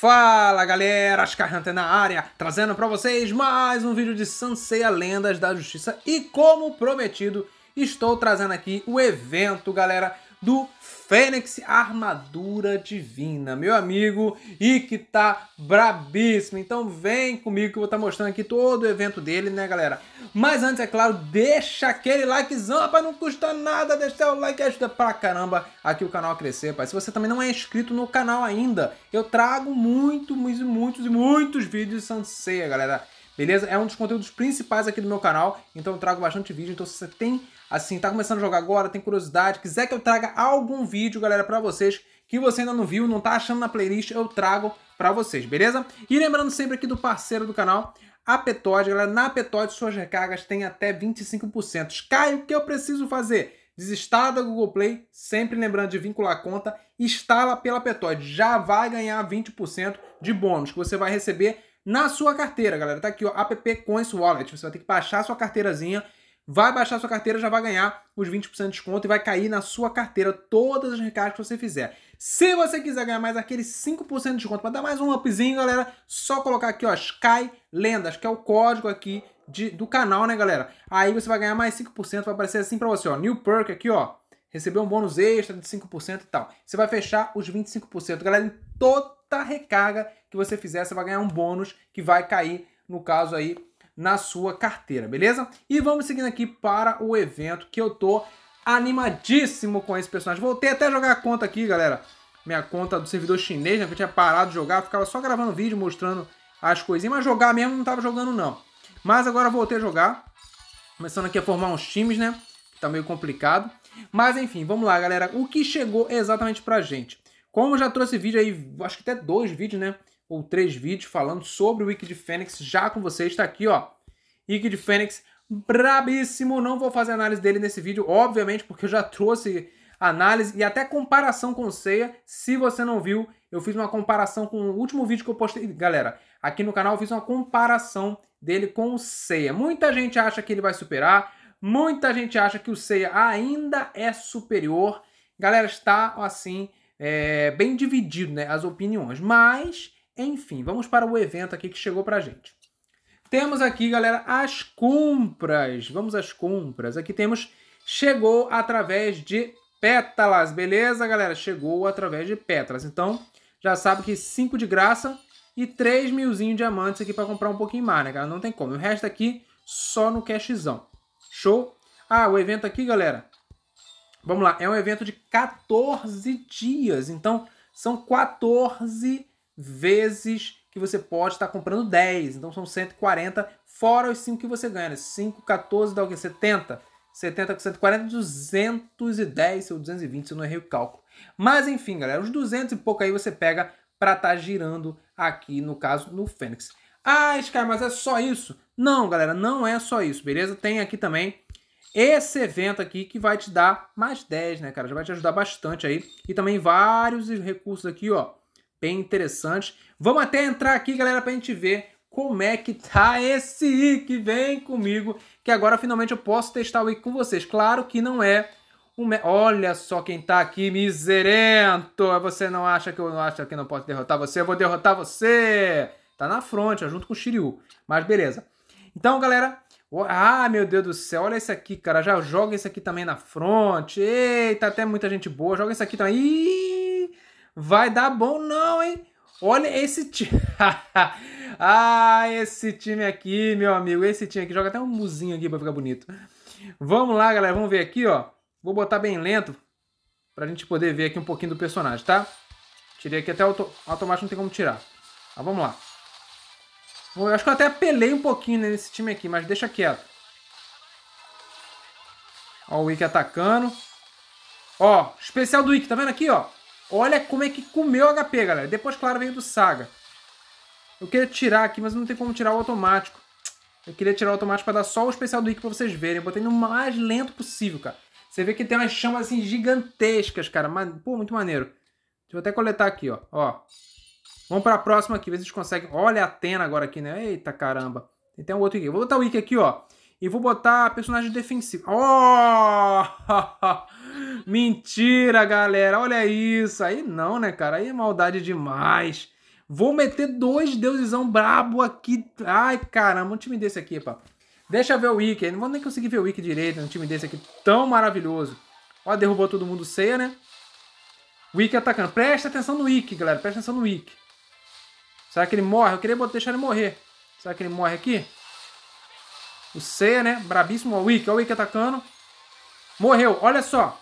Fala galera, Ascarrante na área, trazendo para vocês mais um vídeo de Sanseia Lendas da Justiça e como prometido, estou trazendo aqui o evento, galera, do Fênix Armadura Divina, meu amigo, e que tá brabíssimo. Então vem comigo que eu vou estar tá mostrando aqui todo o evento dele, né, galera? Mas antes, é claro, deixa aquele likezão, rapaz, não custa nada deixar o like, ajuda pra caramba aqui o canal a crescer, rapaz. Se você também não é inscrito no canal ainda, eu trago muito, muitos, muitos e muitos vídeos de Sanseia, galera. Beleza? É um dos conteúdos principais aqui do meu canal, então eu trago bastante vídeo, então se você tem assim, tá começando a jogar agora, tem curiosidade, quiser que eu traga algum vídeo, galera, para vocês que você ainda não viu, não tá achando na playlist, eu trago para vocês, beleza? E lembrando sempre aqui do parceiro do canal, a Petod, galera, na Petod suas recargas têm até 25%. Caio, o que eu preciso fazer? Desinstala da Google Play, sempre lembrando de vincular a conta, instala pela Petod, já vai ganhar 20% de bônus que você vai receber na sua carteira, galera. Tá aqui, ó, app Coins Wallet. Você vai ter que baixar a sua carteirazinha vai baixar sua carteira, já vai ganhar os 20% de desconto e vai cair na sua carteira todas as recargas que você fizer. Se você quiser ganhar mais aqueles 5% de desconto para dar mais um upzinho, galera, só colocar aqui, ó, Sky Lendas, que é o código aqui de, do canal, né, galera? Aí você vai ganhar mais 5%, vai aparecer assim para você, ó, New Perk aqui, ó, receber um bônus extra de 5% e tal. Você vai fechar os 25%. Galera, em toda recarga que você fizer, você vai ganhar um bônus que vai cair, no caso aí, na sua carteira, beleza? E vamos seguindo aqui para o evento que eu tô animadíssimo com esse personagem. Voltei até a jogar a conta aqui, galera. Minha conta do servidor chinês, né? Que eu tinha parado de jogar, ficava só gravando vídeo, mostrando as coisinhas. Mas jogar mesmo não tava jogando, não. Mas agora voltei a jogar. Começando aqui a formar uns times, né? Tá meio complicado. Mas enfim, vamos lá, galera. O que chegou exatamente pra gente? Como eu já trouxe vídeo aí, acho que até dois vídeos, né? ou três vídeos falando sobre o Wiki de Fênix já com vocês. Está aqui, ó. Wiki de Fênix, brabíssimo. Não vou fazer análise dele nesse vídeo, obviamente, porque eu já trouxe análise e até comparação com o Seiya. Se você não viu, eu fiz uma comparação com o último vídeo que eu postei. Galera, aqui no canal eu fiz uma comparação dele com o Seiya. Muita gente acha que ele vai superar, muita gente acha que o Seiya ainda é superior. Galera, está assim, é, bem dividido né, as opiniões, mas enfim, vamos para o evento aqui que chegou para a gente. Temos aqui, galera, as compras. Vamos às compras. Aqui temos chegou através de pétalas, beleza, galera? Chegou através de pétalas. Então, já sabe que 5 de graça e 3 milzinho diamantes aqui para comprar um pouquinho mais, né, galera? Não tem como. O resto aqui só no cashzão. Show? Ah, o evento aqui, galera. Vamos lá, é um evento de 14 dias. Então, são 14 vezes que você pode estar comprando 10. Então são 140 fora os 5 que você ganha. 5, né? 14 dá o quê? 70. 70 com 140, 210 ou 220, se eu não errei o cálculo. Mas enfim, galera, os 200 e pouco aí você pega para estar tá girando aqui, no caso, no Fênix. Ah, Sky, mas é só isso? Não, galera, não é só isso, beleza? Tem aqui também esse evento aqui que vai te dar mais 10, né, cara? Já vai te ajudar bastante aí. E também vários recursos aqui, ó bem interessante. Vamos até entrar aqui, galera, para a gente ver como é que tá esse que Vem comigo, que agora finalmente eu posso testar o IC com vocês. Claro que não é um... Olha só quem tá aqui, miserento! Você não acha que eu não acho que não posso derrotar você? Eu vou derrotar você! Tá na fronte, junto com o Shiryu. Mas beleza. Então, galera... Ah, meu Deus do céu, olha esse aqui, cara. Já joga esse aqui também na fronte. Eita, até muita gente boa. Joga esse aqui também. Ih! Vai dar bom não, hein? Olha esse time. ah, esse time aqui, meu amigo. Esse time aqui. Joga até um muzinho aqui pra ficar bonito. Vamos lá, galera. Vamos ver aqui, ó. Vou botar bem lento pra gente poder ver aqui um pouquinho do personagem, tá? Tirei aqui até auto... automático, não tem como tirar. Mas vamos lá. Eu acho que eu até apelei um pouquinho né, nesse time aqui, mas deixa quieto. Ó o Wick atacando. Ó, especial do Wick, tá vendo aqui, ó? Olha como é que comeu HP, galera. Depois, claro, veio do Saga. Eu queria tirar aqui, mas não tem como tirar o automático. Eu queria tirar o automático para dar só o especial do Wiki para vocês verem. Eu botei no mais lento possível, cara. Você vê que tem umas chamas assim gigantescas, cara. Pô, muito maneiro. Deixa eu até coletar aqui, ó. ó. Vamos para a próxima aqui, ver se a gente consegue. Olha a Atena agora aqui, né? Eita caramba. Tem até um outro Ikki. Vou botar o Wiki aqui, ó e vou botar personagem defensivo. Oh! Mentira, galera. Olha isso. Aí não, né, cara? Aí é maldade demais. vou meter dois deusesão brabo aqui. Ai, caramba, um time desse aqui, pá. Deixa eu ver o Wiki. não vou nem conseguir ver o Wiki direito. Um time desse aqui tão maravilhoso. Ó, derrubou todo mundo ceia, né? Wiki atacando. Presta atenção no Wiki, galera. Presta atenção no Wiki. Será que ele morre? Eu queria deixar ele morrer. Será que ele morre aqui? O C, né? Brabíssimo. o Wick. olha o Wick atacando. Morreu. Olha só.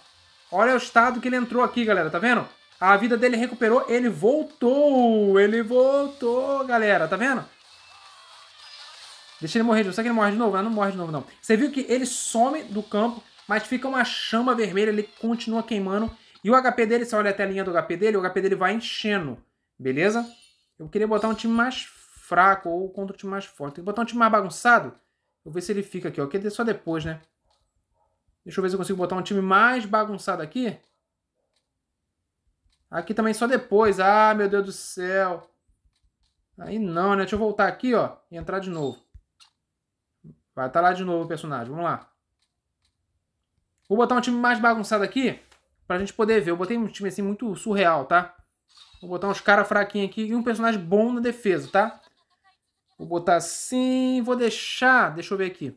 Olha o estado que ele entrou aqui, galera. Tá vendo? A vida dele recuperou. Ele voltou. Ele voltou, galera. Tá vendo? Deixa ele morrer de novo. Será que ele morre de novo? Não, ah, não morre de novo, não. Você viu que ele some do campo, mas fica uma chama vermelha. Ele continua queimando. E o HP dele, você olha até a linha do HP dele, o HP dele vai enchendo. Beleza? Eu queria botar um time mais fraco ou contra um time mais forte. Tem que botar um time mais bagunçado. Vou ver se ele fica aqui, ó. Que é só depois, né? Deixa eu ver se eu consigo botar um time mais bagunçado aqui. Aqui também só depois. Ah, meu Deus do céu. Aí não, né? Deixa eu voltar aqui, ó. E entrar de novo. Vai estar tá lá de novo o personagem. Vamos lá. Vou botar um time mais bagunçado aqui. Pra gente poder ver. Eu botei um time assim muito surreal, tá? Vou botar uns caras fraquinhos aqui e um personagem bom na defesa, tá? Vou botar assim, vou deixar, deixa eu ver aqui.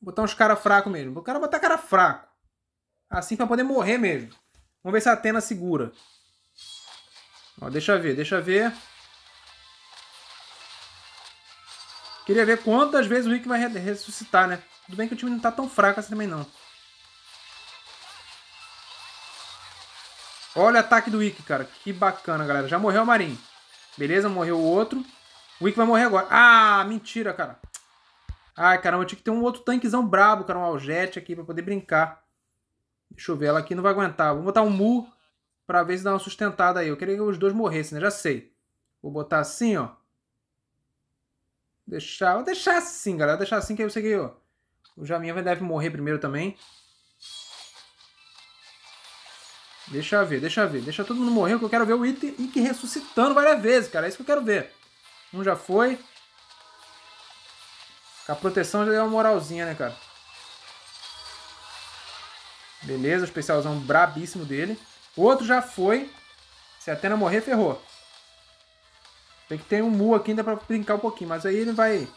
Vou botar uns caras fracos mesmo. vou quero botar cara fraco. Assim para poder morrer mesmo. Vamos ver se a Atena segura. Ó, deixa ver, deixa ver. Queria ver quantas vezes o Rick vai ressuscitar, né? Tudo bem que o time não tá tão fraco assim também, não. Olha o ataque do Rick, cara. Que bacana, galera. Já morreu o Marinho. Beleza, morreu o outro. O Wick vai morrer agora. Ah, mentira, cara. Ai, caramba, eu tinha que ter um outro tanquezão brabo, cara, um aljet aqui pra poder brincar. Deixa eu ver, ela aqui não vai aguentar. Vou botar um Mu pra ver se dá uma sustentada aí. Eu queria que os dois morressem, né? Já sei. Vou botar assim, ó. Deixar, vou deixar assim, galera. Vou deixar assim que eu sei que ó, o Jaminha deve morrer primeiro também. Deixa eu ver, deixa eu ver. Deixa todo mundo morrer, que eu quero ver o e que ressuscitando várias vezes, cara. É isso que eu quero ver. Um já foi. Com a proteção já deu uma moralzinha, né, cara? Beleza, o especialzão brabíssimo dele. Outro já foi. Se a Atena morrer, ferrou. Tem que ter um Mu aqui ainda pra brincar um pouquinho, mas aí ele vai...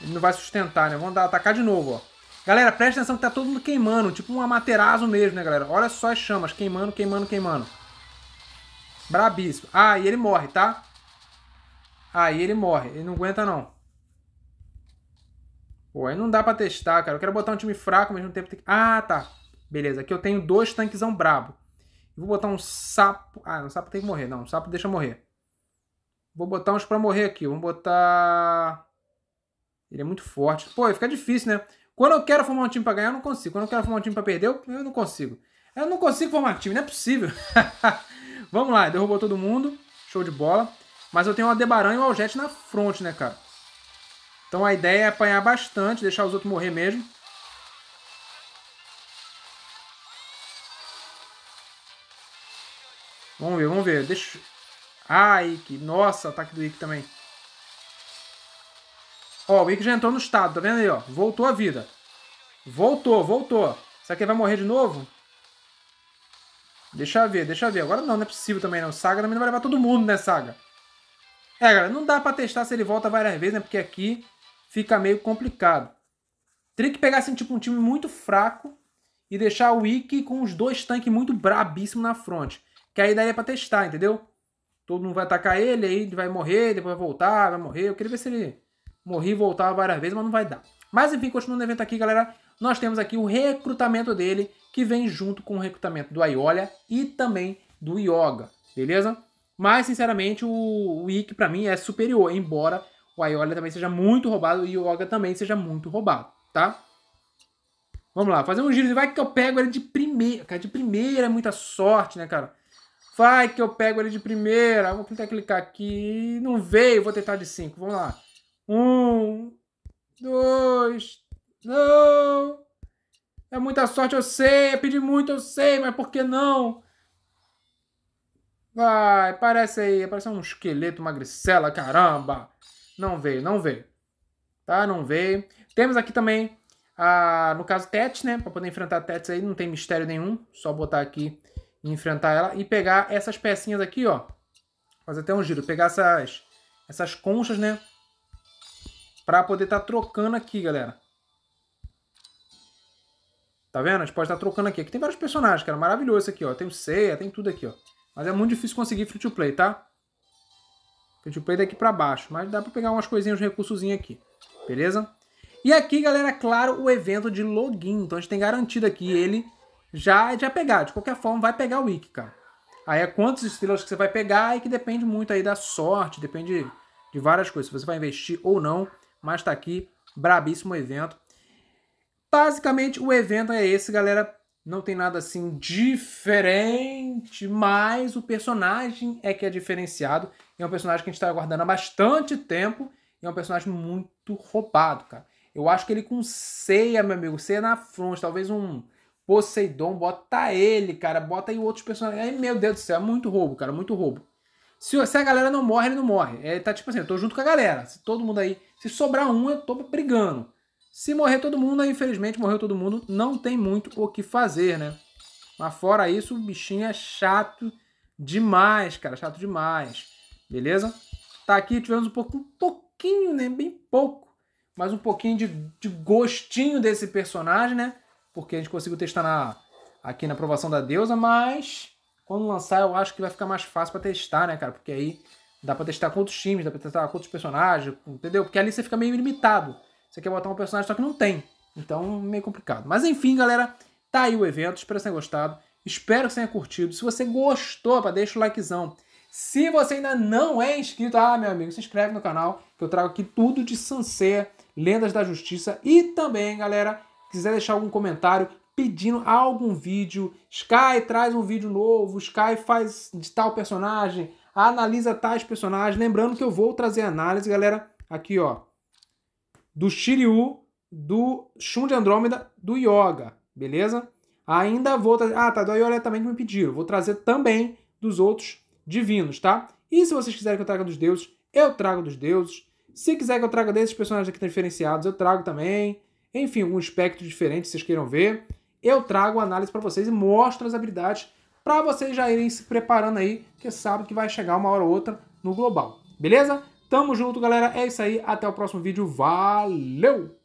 Ele não vai sustentar, né? Vamos dar, atacar de novo, ó. Galera, presta atenção que tá todo mundo queimando, tipo um amaterasu mesmo, né, galera? Olha só as chamas, queimando, queimando, queimando. Brabíssimo. Ah, e ele morre, tá? Ah, e ele morre, ele não aguenta não. Pô, aí não dá pra testar, cara. Eu quero botar um time fraco, mas ao mesmo tempo tem que... Ah, tá. Beleza, aqui eu tenho dois tanquezão brabo. Vou botar um sapo... Ah, um sapo tem que morrer. Não, um sapo deixa morrer. Vou botar uns pra morrer aqui. Vamos botar... Ele é muito forte. Pô, fica difícil, né? Quando eu quero formar um time para ganhar, eu não consigo. Quando eu quero formar um time para perder, eu, não consigo. Eu não consigo formar time, não é possível. Vamos lá, derrubou todo mundo. Show de bola. Mas eu tenho o Aldebaran e o Aljet na frente, né, cara? Então a ideia é apanhar bastante, deixar os outros morrer mesmo. Vamos ver, vamos ver. Deixa... Ai, que Nossa, ataque do Ike também. Ó, o Wick já entrou no estado, tá vendo aí, ó? Voltou a vida. Voltou, voltou. Será que ele vai morrer de novo? Deixa eu ver, deixa eu ver. Agora não, não é possível também não. Saga também não vai levar todo mundo, né, Saga? É, galera, não dá pra testar se ele volta várias vezes, né? Porque aqui fica meio complicado. Teria que pegar, assim, tipo, um time muito fraco e deixar o Wiki com os dois tanques muito brabíssimos na frente. Que aí daria pra testar, entendeu? Todo mundo vai atacar ele, aí ele vai morrer, depois vai voltar, vai morrer. Eu queria ver se ele Morri e voltar várias vezes, mas não vai dar. Mas enfim, continuando o evento aqui, galera, nós temos aqui o recrutamento dele, que vem junto com o recrutamento do Aiolia e também do Yoga, beleza? Mas, sinceramente, o, o Ikki para mim é superior, embora o Aiolia também seja muito roubado e o Yoga também seja muito roubado, tá? Vamos lá, fazer um giro. Vai que eu pego ele de primeira. Cara, de primeira é muita sorte, né, cara? Vai que eu pego ele de primeira. Vou tentar clicar aqui. Não veio, vou tentar de 5. Vamos lá. Um, dois, não. É muita sorte, eu sei. É pedir muito, eu sei, mas por que não? Vai, parece aí. Parece um esqueleto, magricela, caramba. Não veio, não veio. Tá, não veio. Temos aqui também, a, no caso, Tets, né? Pra poder enfrentar Tets aí, não tem mistério nenhum. Só botar aqui e enfrentar ela. E pegar essas pecinhas aqui, ó. Fazer até um giro. Pegar essas, essas conchas, né? para poder estar tá trocando aqui, galera. Tá vendo? A gente pode estar tá trocando aqui. Aqui tem vários personagens, cara. Maravilhoso isso aqui, ó. Tem o Seiya, tem tudo aqui, ó. Mas é muito difícil conseguir free to play, tá? Free to play daqui pra baixo. Mas dá pra pegar umas coisinhas, uns recursozinhos aqui. Beleza? E aqui, galera, é claro, o evento de login. Então a gente tem garantido aqui ele já já pegar. De qualquer forma, vai pegar o wiki, cara. Aí é quantas estrelas que você vai pegar e que depende muito aí da sorte. Depende de várias coisas. Se você vai investir ou não. Mas tá aqui, brabíssimo evento. Basicamente, o evento é esse, galera. Não tem nada assim diferente, mas o personagem é que é diferenciado. É um personagem que a gente está aguardando há bastante tempo. E é um personagem muito roubado, cara. Eu acho que ele com ceia, meu amigo, ceia na fronte, talvez um Poseidon, bota ele, cara, bota aí outros personagens. Ai, meu Deus do céu, é muito roubo, cara, muito roubo. Se, se a galera não morre, ele não morre. É, tá tipo assim, eu tô junto com a galera. Se todo mundo aí. Se sobrar um, eu tô brigando. Se morrer todo mundo, aí, infelizmente morreu todo mundo. Não tem muito o que fazer, né? Mas fora isso, o bichinho é chato demais, cara. Chato demais. Beleza? Tá aqui, tivemos um pouco, um pouquinho, né? Bem pouco. Mas um pouquinho de, de gostinho desse personagem, né? Porque a gente conseguiu testar na, aqui na aprovação da deusa, mas quando lançar, eu acho que vai ficar mais fácil para testar, né, cara? Porque aí dá para testar com outros times, dá para testar com outros personagens, entendeu? Porque ali você fica meio limitado. Você quer botar um personagem, só que não tem. Então, meio complicado. Mas enfim, galera, tá aí o evento. Espero que vocês tenham gostado. Espero que vocês tenham curtido. Se você gostou, pá, deixa o likezão. Se você ainda não é inscrito, ah, meu amigo, se inscreve no canal, que eu trago aqui tudo de Sansea, Lendas da Justiça. E também, galera, quiser deixar algum comentário, pedindo algum vídeo. Sky traz um vídeo novo, Sky faz de tal personagem, analisa tais personagens. Lembrando que eu vou trazer análise, galera, aqui ó, do Shiryu, do Shun de Andrômeda, do Yoga, beleza? Ainda vou trazer. Ah, tá, do Ayora também que me pediram. Vou trazer também dos outros divinos, tá? E se vocês quiserem que eu traga dos deuses, eu trago dos deuses. Se quiser que eu traga desses personagens aqui diferenciados, eu trago também. Enfim, um espectro diferente, vocês queiram ver eu trago análise para vocês e mostro as habilidades para vocês já irem se preparando aí, que sabe que vai chegar uma hora ou outra no global. Beleza? Tamo junto, galera. É isso aí. Até o próximo vídeo. Valeu!